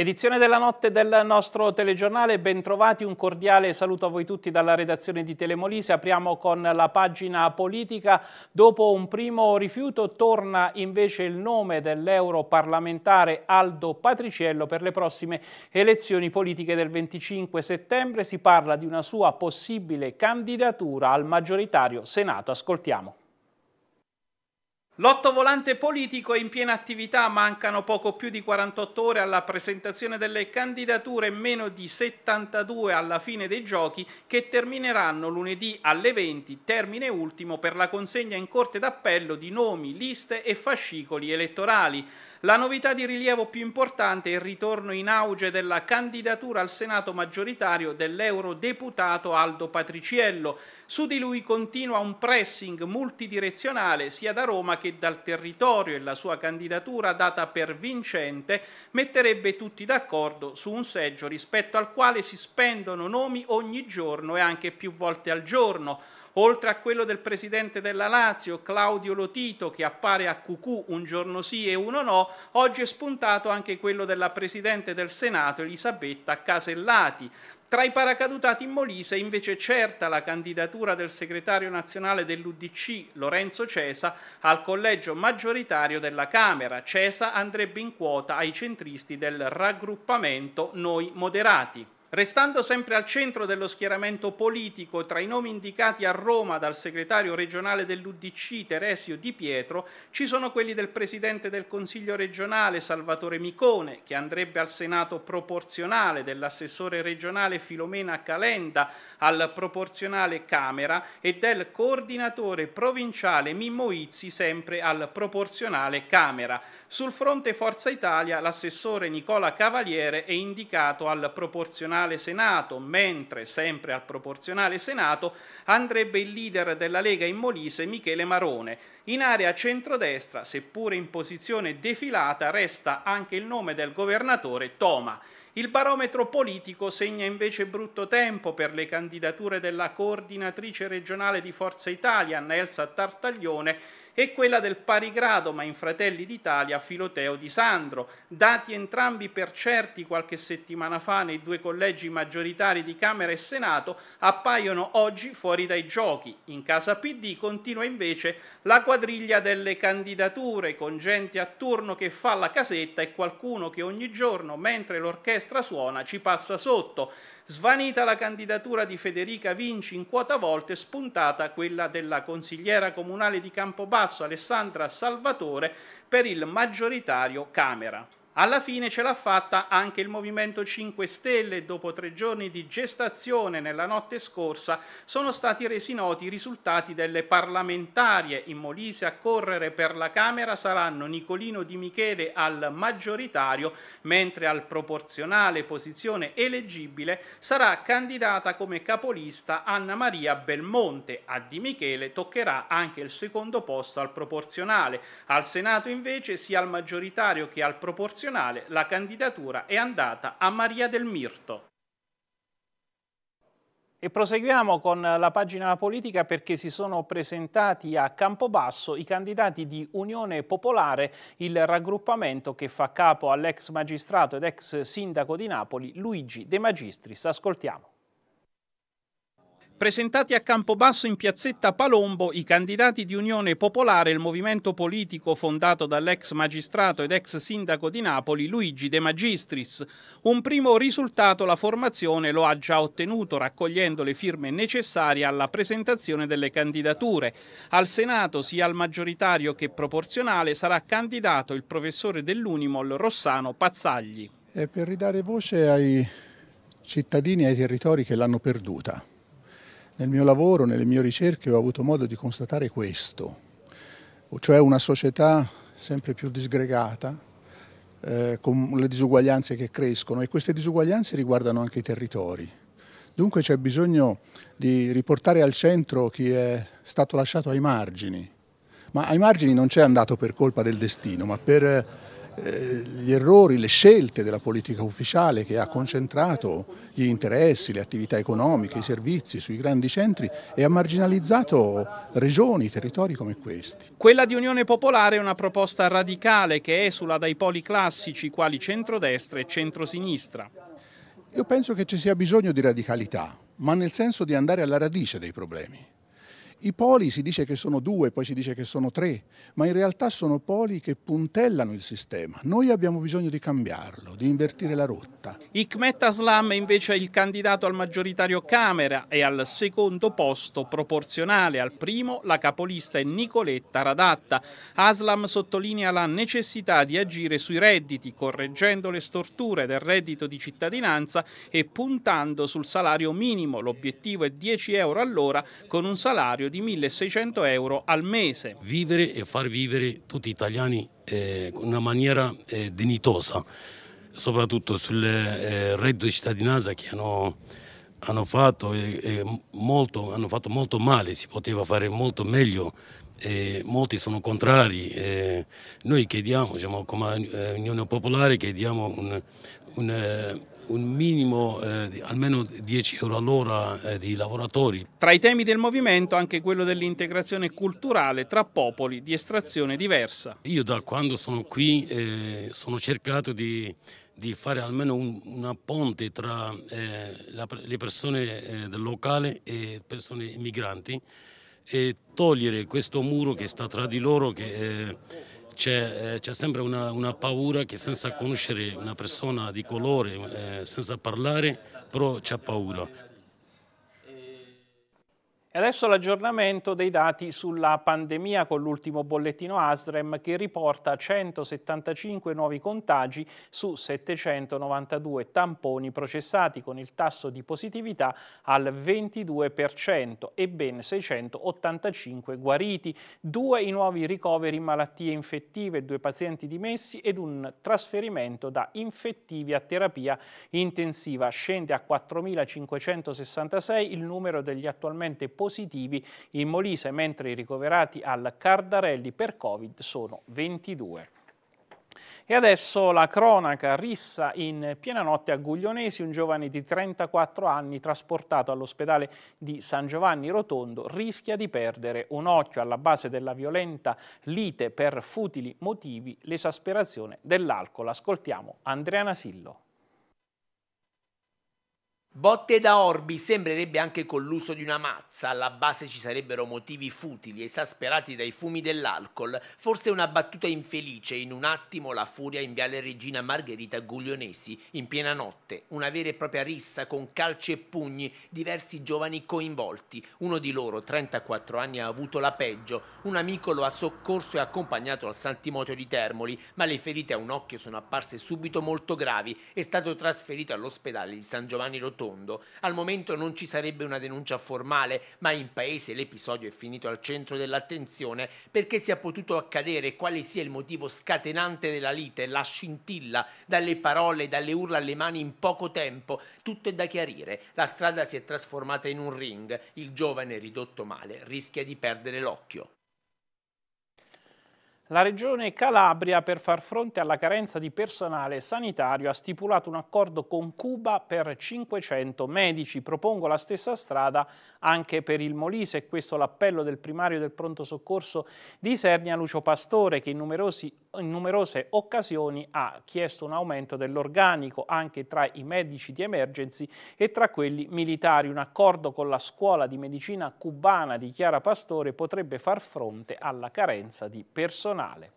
Edizione della notte del nostro telegiornale, bentrovati, un cordiale saluto a voi tutti dalla redazione di Telemolise. Apriamo con la pagina politica. Dopo un primo rifiuto torna invece il nome dell'europarlamentare Aldo Patriciello per le prossime elezioni politiche del 25 settembre. Si parla di una sua possibile candidatura al maggioritario Senato. Ascoltiamo. L'otto volante politico è in piena attività, mancano poco più di 48 ore alla presentazione delle candidature e meno di 72 alla fine dei giochi che termineranno lunedì alle 20, termine ultimo per la consegna in Corte d'Appello di nomi, liste e fascicoli elettorali. La novità di rilievo più importante è il ritorno in auge della candidatura al Senato maggioritario dell'eurodeputato Aldo Patriciello. Su di lui continua un pressing multidirezionale sia da Roma che dal territorio e la sua candidatura, data per vincente, metterebbe tutti d'accordo su un seggio rispetto al quale si spendono nomi ogni giorno e anche più volte al giorno oltre a quello del presidente della Lazio, Claudio Lotito, che appare a Cucù un giorno sì e uno no, oggi è spuntato anche quello della presidente del Senato, Elisabetta Casellati. Tra i paracadutati in Molise invece certa la candidatura del segretario nazionale dell'Udc Lorenzo Cesa al collegio maggioritario della Camera. Cesa andrebbe in quota ai centristi del raggruppamento Noi Moderati. Restando sempre al centro dello schieramento politico, tra i nomi indicati a Roma dal segretario regionale dell'Udc Teresio Di Pietro, ci sono quelli del presidente del Consiglio regionale Salvatore Micone, che andrebbe al Senato proporzionale, dell'assessore regionale Filomena Calenda al proporzionale Camera e del coordinatore provinciale Mimmo Izzi sempre al proporzionale Camera. Sul fronte Forza Italia l'assessore Nicola Cavaliere è indicato al proporzionale Senato, mentre sempre al proporzionale Senato andrebbe il leader della Lega in Molise Michele Marone. In area centrodestra, seppure in posizione defilata, resta anche il nome del governatore Toma. Il barometro politico segna invece brutto tempo per le candidature della coordinatrice regionale di Forza Italia, Nelsa Tartaglione, e quella del pari grado, ma in Fratelli d'Italia Filoteo di Sandro, dati entrambi per certi qualche settimana fa nei due collegi maggioritari di Camera e Senato, appaiono oggi fuori dai giochi. In casa PD continua invece la quadriglia delle candidature con gente a turno che fa la casetta e qualcuno che ogni giorno mentre l'orchestra suona ci passa sotto svanita la candidatura di Federica Vinci in quota volte, spuntata quella della consigliera comunale di Campobasso Alessandra Salvatore per il maggioritario Camera. Alla fine ce l'ha fatta anche il Movimento 5 Stelle. Dopo tre giorni di gestazione nella notte scorsa sono stati resi noti i risultati delle parlamentarie. In Molise a correre per la Camera saranno Nicolino Di Michele al maggioritario, mentre al proporzionale posizione eleggibile sarà candidata come capolista Anna Maria Belmonte. A Di Michele toccherà anche il secondo posto al proporzionale. Al Senato invece sia al maggioritario che al proporzionale proporzionale la candidatura è andata a Maria del Mirto. E proseguiamo con la pagina politica perché si sono presentati a Campobasso i candidati di Unione Popolare, il raggruppamento che fa capo all'ex magistrato ed ex sindaco di Napoli Luigi De Magistris. Ascoltiamo presentati a Campobasso in piazzetta Palombo i candidati di Unione Popolare, il movimento politico fondato dall'ex magistrato ed ex sindaco di Napoli Luigi De Magistris. Un primo risultato la formazione lo ha già ottenuto raccogliendo le firme necessarie alla presentazione delle candidature. Al Senato, sia al maggioritario che proporzionale, sarà candidato il professore dell'Unimol Rossano Pazzagli. È per ridare voce ai cittadini e ai territori che l'hanno perduta nel mio lavoro, nelle mie ricerche ho avuto modo di constatare questo, cioè una società sempre più disgregata, eh, con le disuguaglianze che crescono e queste disuguaglianze riguardano anche i territori. Dunque c'è bisogno di riportare al centro chi è stato lasciato ai margini, ma ai margini non c'è andato per colpa del destino, ma per eh, gli errori, le scelte della politica ufficiale che ha concentrato gli interessi, le attività economiche, i servizi sui grandi centri e ha marginalizzato regioni, territori come questi. Quella di Unione Popolare è una proposta radicale che esula dai poli classici quali centrodestra e centrosinistra. Io penso che ci sia bisogno di radicalità, ma nel senso di andare alla radice dei problemi. I poli si dice che sono due, poi si dice che sono tre, ma in realtà sono poli che puntellano il sistema. Noi abbiamo bisogno di cambiarlo, di invertire la rotta. Ikmet Aslam è invece il candidato al maggioritario Camera e al secondo posto proporzionale al primo la capolista è Nicoletta Radatta. Aslam sottolinea la necessità di agire sui redditi, correggendo le storture del reddito di cittadinanza e puntando sul salario minimo. L'obiettivo è 10 euro all'ora con un salario di 1600 euro al mese. Vivere e far vivere tutti gli italiani eh, in una maniera eh, dignitosa, soprattutto sul eh, reddito di cittadinanza che hanno, hanno, fatto, molto, hanno, fatto, molto, male, si poteva fare molto meglio. molti sono contrari, noi chiediamo, diciamo, come Unione Popolare, chiediamo un, un, eh, un minimo eh, di almeno 10 euro all'ora eh, di lavoratori. Tra i temi del movimento anche quello dell'integrazione culturale tra popoli di estrazione diversa. Io da quando sono qui eh, sono cercato di, di fare almeno un, una ponte tra eh, la, le persone eh, del locale e persone migranti e togliere questo muro che sta tra di loro che, eh, c'è, sempre una, una, paura che senza conoscere una persona di colore, eh, senza parlare, però c'è paura. E adesso l'aggiornamento dei dati sulla pandemia con l'ultimo bollettino ASREM che riporta 175 nuovi contagi su 792 tamponi processati con il tasso di positività al 22% e ben 685 guariti, due i nuovi ricoveri in malattie infettive, due pazienti dimessi ed un trasferimento da infettivi a terapia intensiva. Scende a 4.566 il numero degli attualmente positivi positivi in Molise, mentre i ricoverati al Cardarelli per Covid sono 22. E adesso la cronaca rissa in piena notte a Guglionesi, un giovane di 34 anni trasportato all'ospedale di San Giovanni Rotondo rischia di perdere un occhio alla base della violenta lite per futili motivi, l'esasperazione dell'alcol. Ascoltiamo Andrea Nasillo. Botte da Orbi sembrerebbe anche con l'uso di una mazza, alla base ci sarebbero motivi futili, esasperati dai fumi dell'alcol, forse una battuta infelice, in un attimo la furia in viale Regina Margherita Guglionesi, in piena notte, una vera e propria rissa con calci e pugni, diversi giovani coinvolti, uno di loro, 34 anni, ha avuto la peggio, un amico lo ha soccorso e accompagnato al Santimoto di Termoli, ma le ferite a un occhio sono apparse subito molto gravi, è stato trasferito all'ospedale di San Giovanni Rotondo rotondo. Al momento non ci sarebbe una denuncia formale, ma in paese l'episodio è finito al centro dell'attenzione perché sia potuto accadere quale sia il motivo scatenante della lite, la scintilla, dalle parole, dalle urla alle mani in poco tempo. Tutto è da chiarire. La strada si è trasformata in un ring. Il giovane ridotto male rischia di perdere l'occhio. La Regione Calabria, per far fronte alla carenza di personale sanitario, ha stipulato un accordo con Cuba per 500 medici. Propongo la stessa strada anche per il Molise. Questo l'appello del primario del pronto soccorso di Sernia, Lucio Pastore, che in numerosi in numerose occasioni ha chiesto un aumento dell'organico anche tra i medici di emergency e tra quelli militari. Un accordo con la scuola di medicina cubana di Chiara Pastore potrebbe far fronte alla carenza di personale.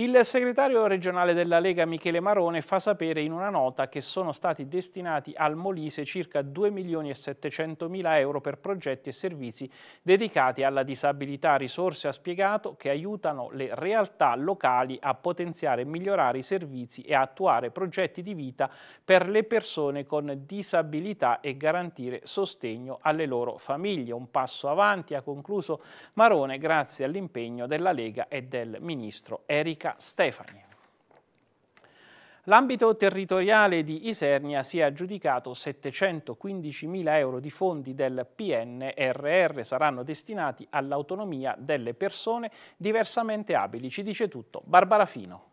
Il segretario regionale della Lega Michele Marone fa sapere in una nota che sono stati destinati al Molise circa 2 milioni e 700 mila euro per progetti e servizi dedicati alla disabilità, risorse ha spiegato che aiutano le realtà locali a potenziare e migliorare i servizi e attuare progetti di vita per le persone con disabilità e garantire sostegno alle loro famiglie. Un passo avanti ha concluso Marone grazie all'impegno della Lega e del ministro Erika Luca Stefani. L'ambito territoriale di Isernia si è aggiudicato 715.000 euro di fondi del PNRR saranno destinati all'autonomia delle persone diversamente abili. Ci dice tutto Barbara Fino.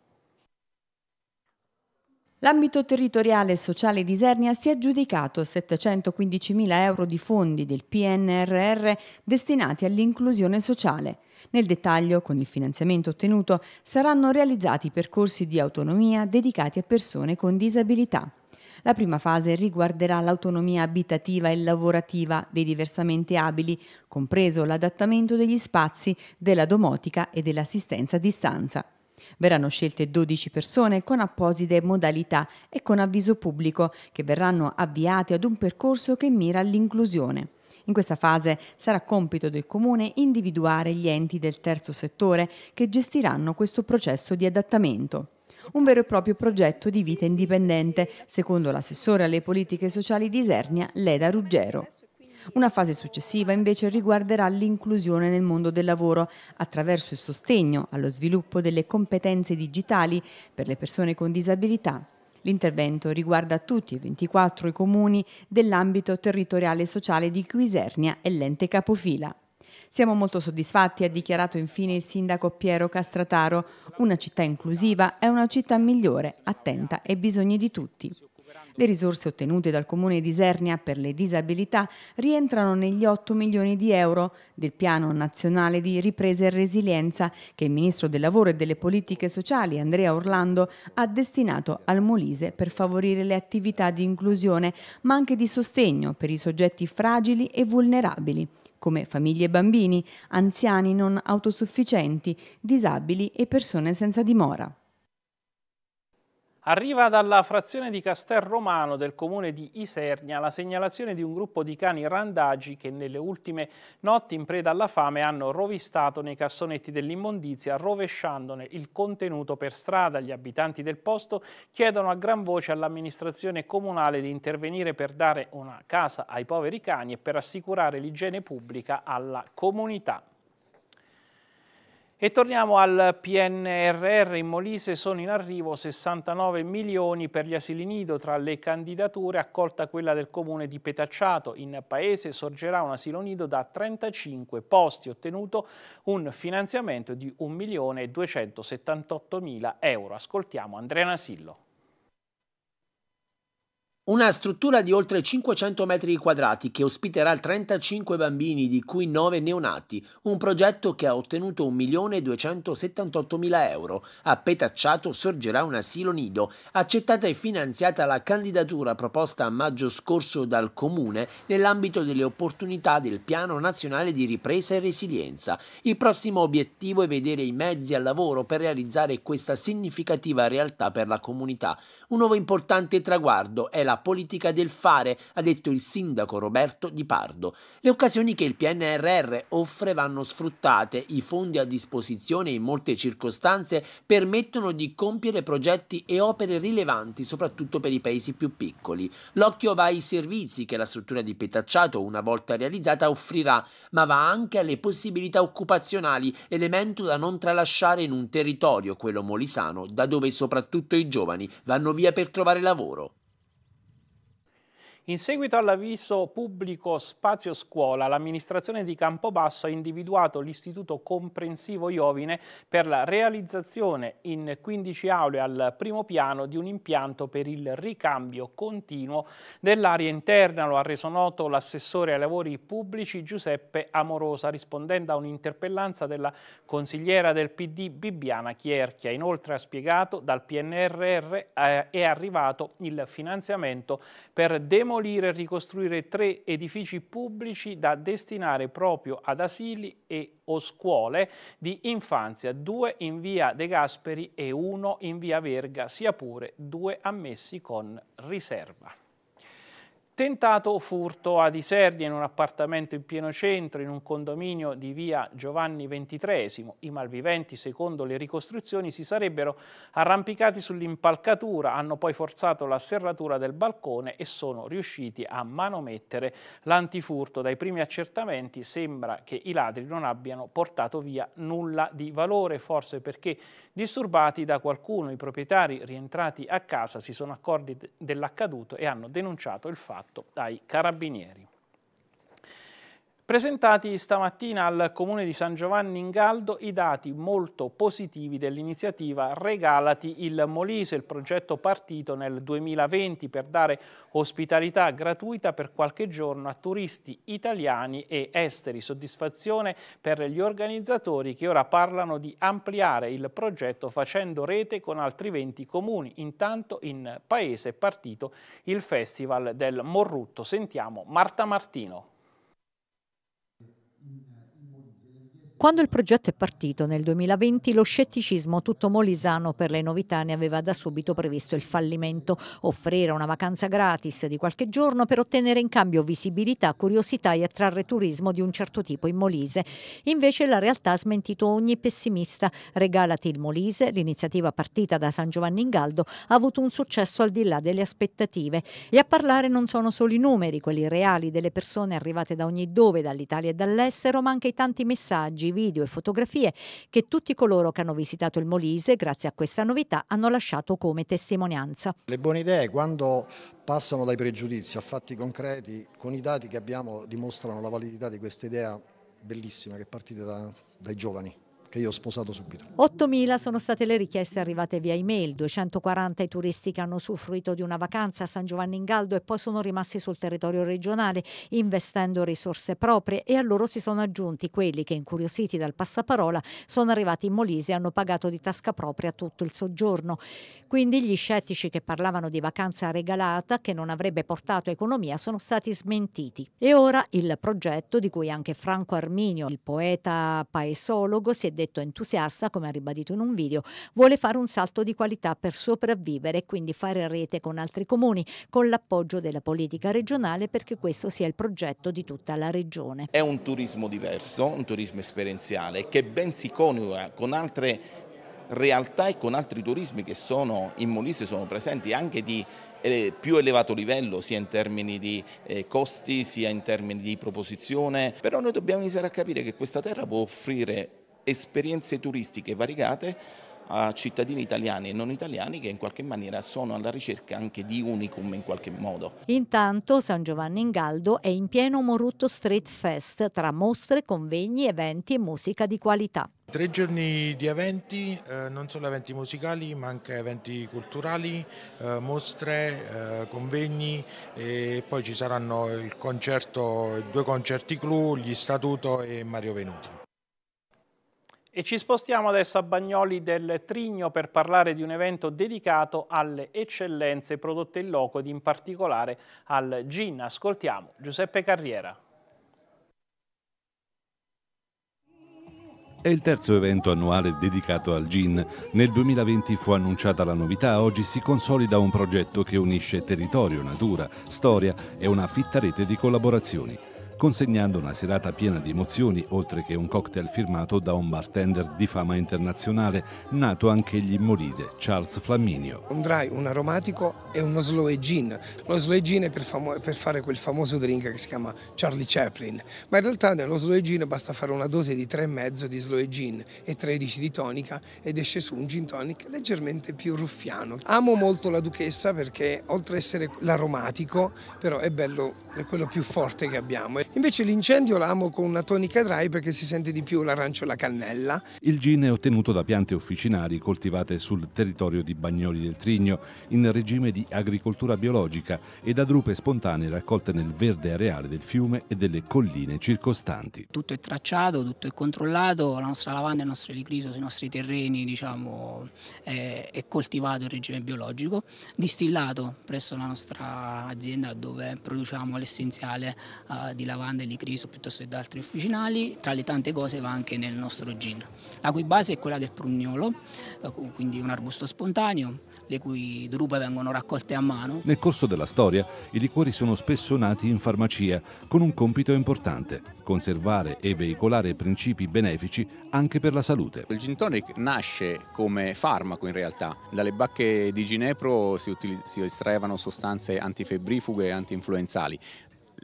L'ambito territoriale e sociale di Isernia si è aggiudicato 715.000 euro di fondi del PNRR destinati all'inclusione sociale. Nel dettaglio, con il finanziamento ottenuto, saranno realizzati percorsi di autonomia dedicati a persone con disabilità. La prima fase riguarderà l'autonomia abitativa e lavorativa dei diversamente abili, compreso l'adattamento degli spazi, della domotica e dell'assistenza a distanza. Verranno scelte 12 persone con apposite modalità e con avviso pubblico che verranno avviate ad un percorso che mira all'inclusione. In questa fase sarà compito del Comune individuare gli enti del terzo settore che gestiranno questo processo di adattamento un vero e proprio progetto di vita indipendente, secondo l'assessore alle politiche sociali di Isernia, Leda Ruggero. Una fase successiva invece riguarderà l'inclusione nel mondo del lavoro attraverso il sostegno allo sviluppo delle competenze digitali per le persone con disabilità. L'intervento riguarda tutti e 24 i comuni dell'ambito territoriale e sociale di Quisernia e l'ente capofila. Siamo molto soddisfatti, ha dichiarato infine il sindaco Piero Castrataro. Una città inclusiva è una città migliore, attenta ai bisogni di tutti. Le risorse ottenute dal Comune di Isernia per le disabilità rientrano negli 8 milioni di euro del Piano Nazionale di Ripresa e Resilienza che il Ministro del Lavoro e delle Politiche Sociali, Andrea Orlando, ha destinato al Molise per favorire le attività di inclusione, ma anche di sostegno per i soggetti fragili e vulnerabili come famiglie e bambini, anziani non autosufficienti, disabili e persone senza dimora. Arriva dalla frazione di Castel Romano del comune di Isernia la segnalazione di un gruppo di cani randagi che nelle ultime notti in preda alla fame hanno rovistato nei cassonetti dell'immondizia rovesciandone il contenuto per strada. Gli abitanti del posto chiedono a gran voce all'amministrazione comunale di intervenire per dare una casa ai poveri cani e per assicurare l'igiene pubblica alla comunità. E torniamo al PNRR, in Molise sono in arrivo 69 milioni per gli asili nido, tra le candidature accolta quella del comune di Petacciato, in paese sorgerà un asilo nido da 35 posti, ottenuto un finanziamento di 1.278.000 euro. Ascoltiamo Andrea Nasillo. Una struttura di oltre 500 metri quadrati che ospiterà 35 bambini, di cui 9 neonati, un progetto che ha ottenuto 1.278.000 euro. A Petacciato sorgerà un asilo nido, accettata e finanziata la candidatura proposta a maggio scorso dal Comune nell'ambito delle opportunità del Piano Nazionale di Ripresa e Resilienza. Il prossimo obiettivo è vedere i mezzi al lavoro per realizzare questa significativa realtà per la comunità. Un nuovo importante traguardo è la la politica del fare, ha detto il sindaco Roberto Di Pardo. Le occasioni che il PNRR offre vanno sfruttate, i fondi a disposizione in molte circostanze permettono di compiere progetti e opere rilevanti soprattutto per i paesi più piccoli. L'occhio va ai servizi che la struttura di Petacciato una volta realizzata offrirà, ma va anche alle possibilità occupazionali, elemento da non tralasciare in un territorio, quello molisano, da dove soprattutto i giovani vanno via per trovare lavoro. In seguito all'avviso pubblico Spazio Scuola, l'amministrazione di Campobasso ha individuato l'Istituto Comprensivo Iovine per la realizzazione in 15 aule al primo piano di un impianto per il ricambio continuo dell'aria interna. Lo ha reso noto l'assessore ai lavori pubblici Giuseppe Amorosa, rispondendo a un'interpellanza della consigliera del PD Bibbiana Chierchia. Inoltre ha spiegato dal PNRR eh, è arrivato il finanziamento per demolizione demolire e ricostruire tre edifici pubblici da destinare proprio ad asili e o scuole di infanzia, due in via De Gasperi e uno in via Verga, sia pure due ammessi con riserva. Tentato furto a Isernia in un appartamento in pieno centro, in un condominio di via Giovanni XXIII. I malviventi, secondo le ricostruzioni, si sarebbero arrampicati sull'impalcatura, hanno poi forzato la serratura del balcone e sono riusciti a manomettere l'antifurto. Dai primi accertamenti sembra che i ladri non abbiano portato via nulla di valore, forse perché disturbati da qualcuno. I proprietari rientrati a casa si sono accorti dell'accaduto e hanno denunciato il fatto fatto ai carabinieri. Presentati stamattina al Comune di San Giovanni in Galdo i dati molto positivi dell'iniziativa Regalati il Molise, il progetto partito nel 2020 per dare ospitalità gratuita per qualche giorno a turisti italiani e esteri. Soddisfazione per gli organizzatori che ora parlano di ampliare il progetto facendo rete con altri 20 comuni. Intanto in paese è partito il Festival del Morrutto. Sentiamo Marta Martino. Quando il progetto è partito nel 2020, lo scetticismo tutto molisano per le novità ne aveva da subito previsto il fallimento. Offrire una vacanza gratis di qualche giorno per ottenere in cambio visibilità, curiosità e attrarre turismo di un certo tipo in Molise. Invece la realtà ha smentito ogni pessimista. Regalati il Molise, l'iniziativa partita da San Giovanni in Galdo, ha avuto un successo al di là delle aspettative. E a parlare non sono solo i numeri, quelli reali delle persone arrivate da ogni dove, dall'Italia e dall'estero, ma anche i tanti messaggi video e fotografie che tutti coloro che hanno visitato il Molise, grazie a questa novità, hanno lasciato come testimonianza. Le buone idee, quando passano dai pregiudizi a fatti concreti, con i dati che abbiamo dimostrano la validità di questa idea bellissima che è partita da, dai giovani che io ho sposato subito. 8.000 sono state le richieste arrivate via email, 240 i turisti che hanno usufruito di una vacanza a San Giovanni in Galdo e poi sono rimasti sul territorio regionale investendo risorse proprie e a loro si sono aggiunti quelli che incuriositi dal passaparola sono arrivati in Molise e hanno pagato di tasca propria tutto il soggiorno. Quindi gli scettici che parlavano di vacanza regalata che non avrebbe portato economia sono stati smentiti. E ora il progetto di cui anche Franco Arminio, il poeta paesologo, si è dedicato detto entusiasta, come ha ribadito in un video, vuole fare un salto di qualità per sopravvivere e quindi fare rete con altri comuni, con l'appoggio della politica regionale perché questo sia il progetto di tutta la regione. È un turismo diverso, un turismo esperienziale che ben si coniuga con altre realtà e con altri turismi che sono in Molise sono presenti anche di eh, più elevato livello sia in termini di eh, costi sia in termini di proposizione, però noi dobbiamo iniziare a capire che questa terra può offrire esperienze turistiche variegate a cittadini italiani e non italiani che in qualche maniera sono alla ricerca anche di unicum in qualche modo. Intanto San Giovanni in Galdo è in pieno Morutto Street Fest tra mostre, convegni, eventi e musica di qualità. Tre giorni di eventi, eh, non solo eventi musicali ma anche eventi culturali, eh, mostre, eh, convegni e poi ci saranno concerto, due concerti clou, gli Statuto e Mario Venuti. E ci spostiamo adesso a Bagnoli del Trigno per parlare di un evento dedicato alle eccellenze prodotte in loco ed in particolare al gin. Ascoltiamo Giuseppe Carriera. È il terzo evento annuale dedicato al gin. Nel 2020 fu annunciata la novità, oggi si consolida un progetto che unisce territorio, natura, storia e una fitta rete di collaborazioni consegnando una serata piena di emozioni, oltre che un cocktail firmato da un bartender di fama internazionale, nato anch'egli in Molise, Charles Flaminio. Un dry, un aromatico e uno slow e gin. Lo slow e gin è per, famo- per, fare quel famoso drink che si chiama Charlie Chaplin, ma in realtà nello slow e gin basta fare una dose di 3,5 di slow e gin e 13 di tonica ed esce su un gin tonic leggermente più ruffiano. Amo molto la Duchessa perché oltre ad essere l'aromatico, però è bello, è quello più forte che abbiamo. Invece l'incendio l'amo con una tonica dry perché si sente di più l'arancio e la cannella. Il gin è ottenuto da piante officinali coltivate sul territorio di Bagnoli del Trigno in regime di agricoltura biologica e da drupe spontanee raccolte nel verde areale del fiume e delle colline circostanti. Tutto è tracciato, tutto è controllato, la nostra lavanda, il nostro licriso sui nostri terreni diciamo, è, eh, è coltivato in regime biologico, distillato presso la nostra azienda dove produciamo l'essenziale uh, di lavanda lavanda, licriso piuttosto che da altri officinali, tra le tante cose va anche nel nostro gin, la cui base è quella del prugnolo, eh, quindi un arbusto spontaneo, le cui drupe vengono raccolte a mano. Nel corso della storia i liquori sono spesso nati in farmacia con un compito importante, conservare e veicolare principi benefici anche per la salute. Il gin tonic nasce come farmaco in realtà, dalle bacche di ginepro si, si estraevano sostanze antifebbrifughe e antinfluenzali,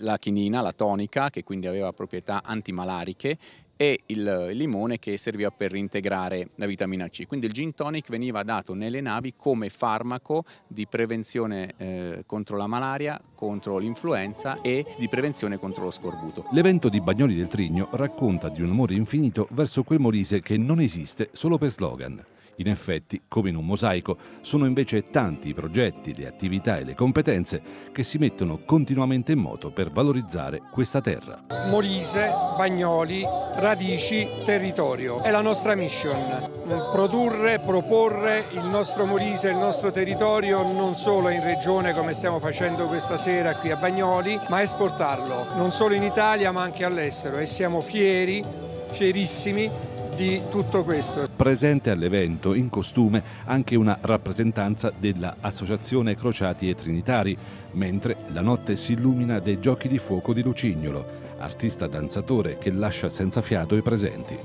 la chinina, la tonica, che quindi aveva proprietà antimalariche, e il limone che serviva per reintegrare la vitamina C. Quindi il gin tonic veniva dato nelle navi come farmaco di prevenzione eh, contro la malaria, contro l'influenza e di prevenzione contro lo scorbuto. L'evento di Bagnoli del Trigno racconta di un amore infinito verso quel Molise che non esiste solo per slogan. In effetti, come in un mosaico, sono invece tanti i progetti, le attività e le competenze che si mettono continuamente in moto per valorizzare questa terra. Molise, Bagnoli, radici, territorio. È la nostra mission, produrre, proporre il nostro Molise, il nostro territorio, non solo in regione come stiamo facendo questa sera qui a Bagnoli, ma esportarlo, non solo in Italia ma anche all'estero e siamo fieri, fierissimi di tutto questo. Presente all'evento, in costume, anche una rappresentanza dell'Associazione Crociati e Trinitari, mentre la notte si illumina dei giochi di fuoco di Lucignolo, artista danzatore che lascia senza fiato i presenti.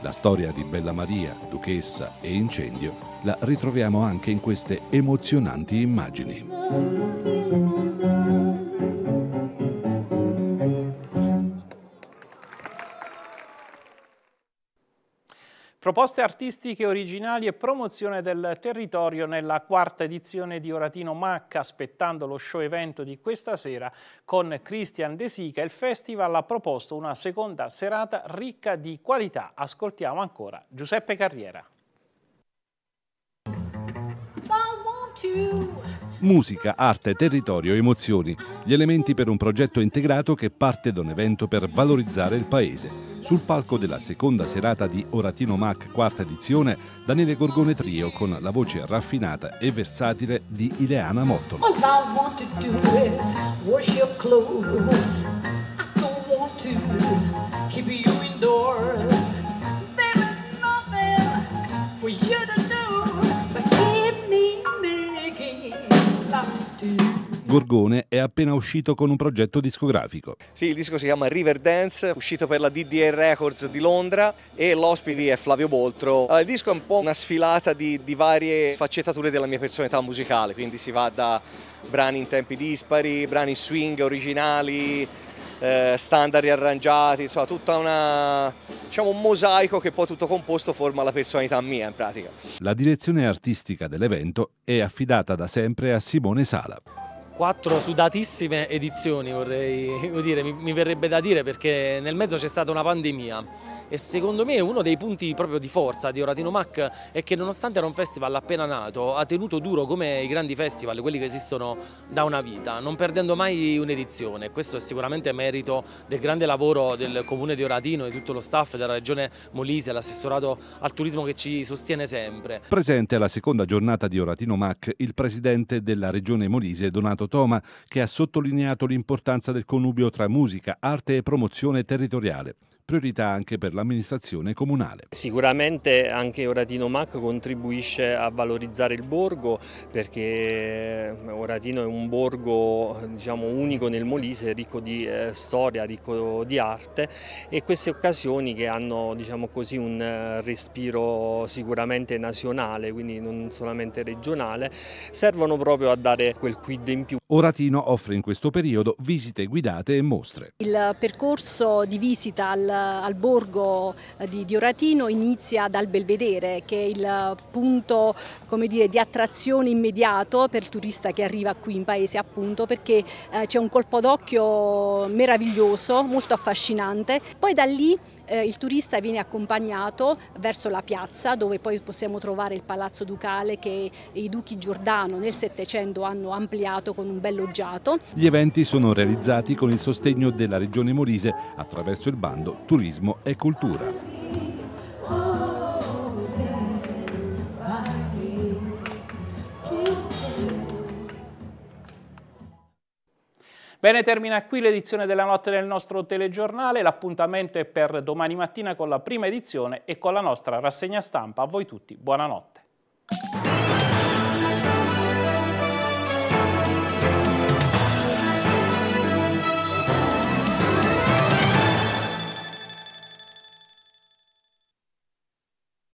La storia di Bella Maria, Duchessa e Incendio la ritroviamo anche in queste emozionanti immagini. Proposte artistiche originali e promozione del territorio nella quarta edizione di Oratino Macca, aspettando lo show evento di questa sera con Christian De Sica. Il festival ha proposto una seconda serata ricca di qualità. Ascoltiamo ancora Giuseppe Carriera. Musica, arte, territorio, emozioni, gli elementi per un progetto integrato che parte da un evento per valorizzare il paese sul palco della seconda serata di Oratino Mac quarta edizione, Daniele Gorgone Trio con la voce raffinata e versatile di Ileana Mottolo. Oh, All I want to do is wash your clothes. I don't want to keep you in Gorgone è appena uscito con un progetto discografico. Sì, il disco si chiama River Dance, uscito per la DDR Records di Londra e l'ospite è Flavio Boltro. il disco è un po' una sfilata di, di varie sfaccettature della mia personalità musicale, quindi si va da brani in tempi dispari, brani swing originali, eh, standard arrangiati, insomma tutta una, diciamo, un mosaico che poi tutto composto forma la personalità mia in pratica. La direzione artistica dell'evento è affidata da sempre a Simone Sala quattro sudatissime edizioni vorrei dire, mi, mi verrebbe da dire perché nel mezzo c'è stata una pandemia e secondo me uno dei punti proprio di forza di Oratino Mac è che nonostante era un festival appena nato ha tenuto duro come i grandi festival, quelli che esistono da una vita, non perdendo mai un'edizione. Questo è sicuramente merito del grande lavoro del comune di Oratino e di tutto lo staff della regione Molise, l'assessorato al turismo che ci sostiene sempre. Presente alla seconda giornata di Oratino Mac il presidente della regione Molise Donato Toma che ha sottolineato l'importanza del connubio tra musica, arte e promozione territoriale priorità anche per l'amministrazione comunale. Sicuramente anche Oratino Mac contribuisce a valorizzare il borgo perché eh, Oratino è un borgo diciamo, unico nel Molise, ricco di eh, storia, ricco di arte e queste occasioni che hanno diciamo così, un eh, respiro sicuramente nazionale, quindi non solamente regionale, servono proprio a dare quel quid in più Oratino offre in questo periodo visite guidate e mostre. Il percorso di visita al, al borgo eh, di, di, Oratino inizia dal Belvedere che è il punto dire, di attrazione immediato per il turista che arriva qui in paese appunto perché eh, c'è un colpo d'occhio meraviglioso, molto affascinante. Poi da lì eh, il turista viene accompagnato verso la piazza dove poi possiamo trovare il Palazzo Ducale che i duchi Giordano nel Settecento hanno ampliato con un bel loggiato. Gli eventi sono realizzati con il sostegno della Regione Molise attraverso il bando Turismo e Cultura. Bene, termina qui l'edizione della notte del nostro telegiornale. L'appuntamento è per domani mattina con la prima edizione e con la nostra rassegna stampa. A voi tutti, buonanotte.